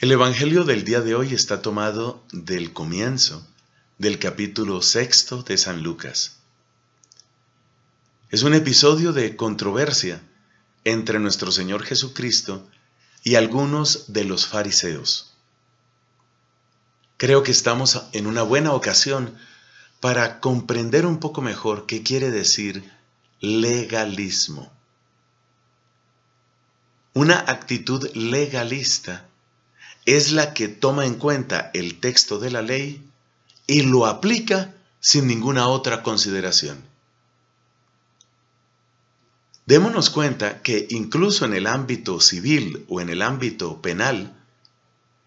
El Evangelio del día de hoy está tomado del comienzo del capítulo sexto de San Lucas. Es un episodio de controversia entre nuestro Señor Jesucristo y algunos de los fariseos. Creo que estamos en una buena ocasión para comprender un poco mejor qué quiere decir legalismo. Una actitud legalista es la que toma en cuenta el texto de la ley y lo aplica sin ninguna otra consideración. Démonos cuenta que incluso en el ámbito civil o en el ámbito penal,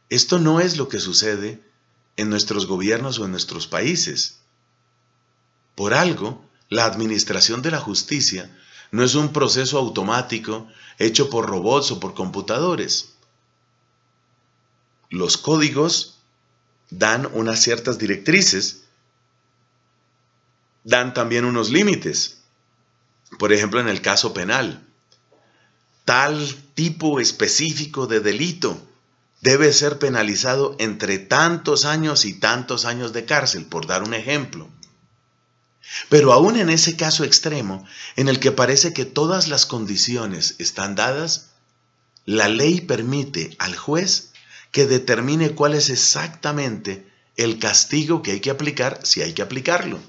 esto no es lo que sucede en nuestros gobiernos o en nuestros países. Por algo, la administración de la justicia no es un proceso automático hecho por robots o por computadores los códigos dan unas ciertas directrices, dan también unos límites. Por ejemplo, en el caso penal, tal tipo específico de delito debe ser penalizado entre tantos años y tantos años de cárcel, por dar un ejemplo. Pero aún en ese caso extremo, en el que parece que todas las condiciones están dadas, la ley permite al juez que determine cuál es exactamente el castigo que hay que aplicar si hay que aplicarlo.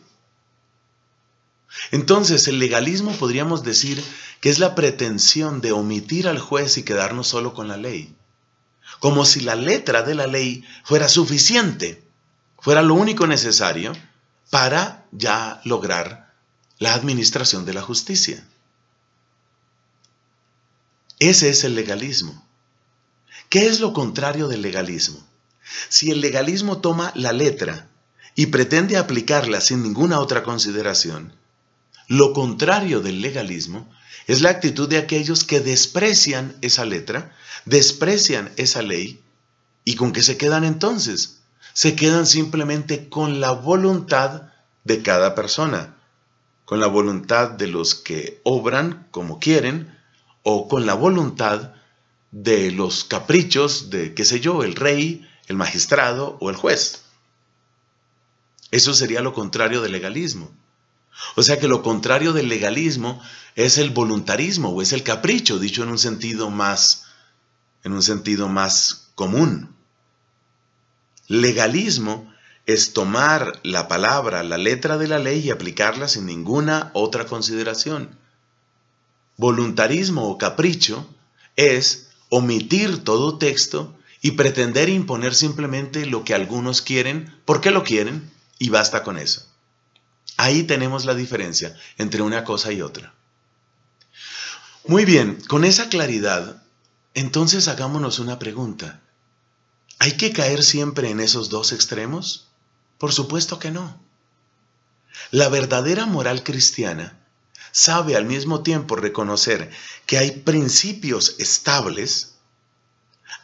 Entonces, el legalismo podríamos decir que es la pretensión de omitir al juez y quedarnos solo con la ley, como si la letra de la ley fuera suficiente, fuera lo único necesario para ya lograr la administración de la justicia. Ese es el legalismo. ¿Qué es lo contrario del legalismo? Si el legalismo toma la letra y pretende aplicarla sin ninguna otra consideración, lo contrario del legalismo es la actitud de aquellos que desprecian esa letra, desprecian esa ley, y con qué se quedan entonces? Se quedan simplemente con la voluntad de cada persona, con la voluntad de los que obran como quieren o con la voluntad de los caprichos de, qué sé yo, el rey, el magistrado o el juez. Eso sería lo contrario del legalismo. O sea que lo contrario del legalismo es el voluntarismo o es el capricho, dicho en un sentido más en un sentido más común. Legalismo es tomar la palabra, la letra de la ley y aplicarla sin ninguna otra consideración. Voluntarismo o capricho es omitir todo texto y pretender imponer simplemente lo que algunos quieren, porque lo quieren, y basta con eso. Ahí tenemos la diferencia entre una cosa y otra. Muy bien, con esa claridad, entonces hagámonos una pregunta. ¿Hay que caer siempre en esos dos extremos? Por supuesto que no. La verdadera moral cristiana sabe al mismo tiempo reconocer que hay principios estables,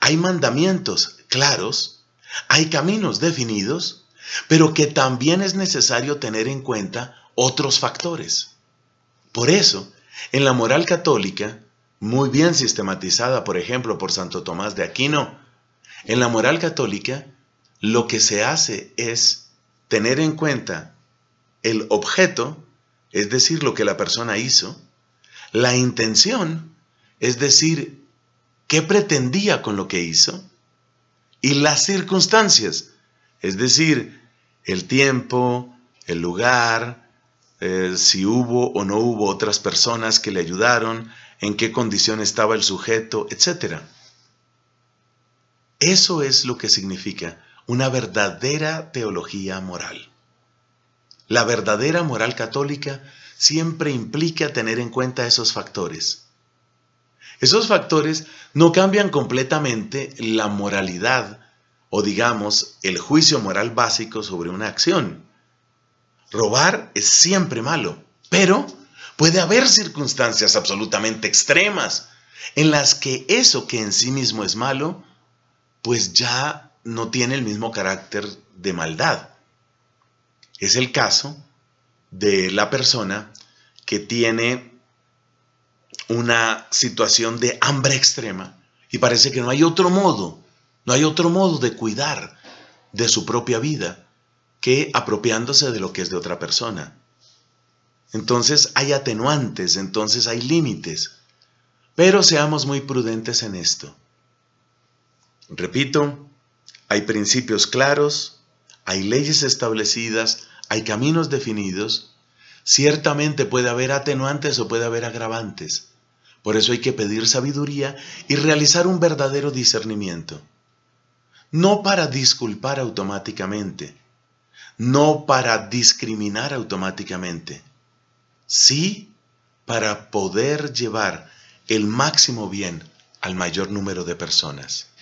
hay mandamientos claros, hay caminos definidos, pero que también es necesario tener en cuenta otros factores. Por eso, en la moral católica, muy bien sistematizada, por ejemplo, por Santo Tomás de Aquino, en la moral católica, lo que se hace es tener en cuenta el objeto, es decir, lo que la persona hizo. La intención, es decir, qué pretendía con lo que hizo. Y las circunstancias, es decir, el tiempo, el lugar, eh, si hubo o no hubo otras personas que le ayudaron, en qué condición estaba el sujeto, etc. Eso es lo que significa una verdadera teología moral. La verdadera moral católica siempre implica tener en cuenta esos factores. Esos factores no cambian completamente la moralidad o digamos el juicio moral básico sobre una acción. Robar es siempre malo, pero puede haber circunstancias absolutamente extremas en las que eso que en sí mismo es malo, pues ya no tiene el mismo carácter de maldad. Es el caso de la persona que tiene una situación de hambre extrema y parece que no hay otro modo, no hay otro modo de cuidar de su propia vida que apropiándose de lo que es de otra persona. Entonces hay atenuantes, entonces hay límites, pero seamos muy prudentes en esto. Repito, hay principios claros, hay leyes establecidas, hay caminos definidos, ciertamente puede haber atenuantes o puede haber agravantes. Por eso hay que pedir sabiduría y realizar un verdadero discernimiento. No para disculpar automáticamente, no para discriminar automáticamente, sí para poder llevar el máximo bien al mayor número de personas.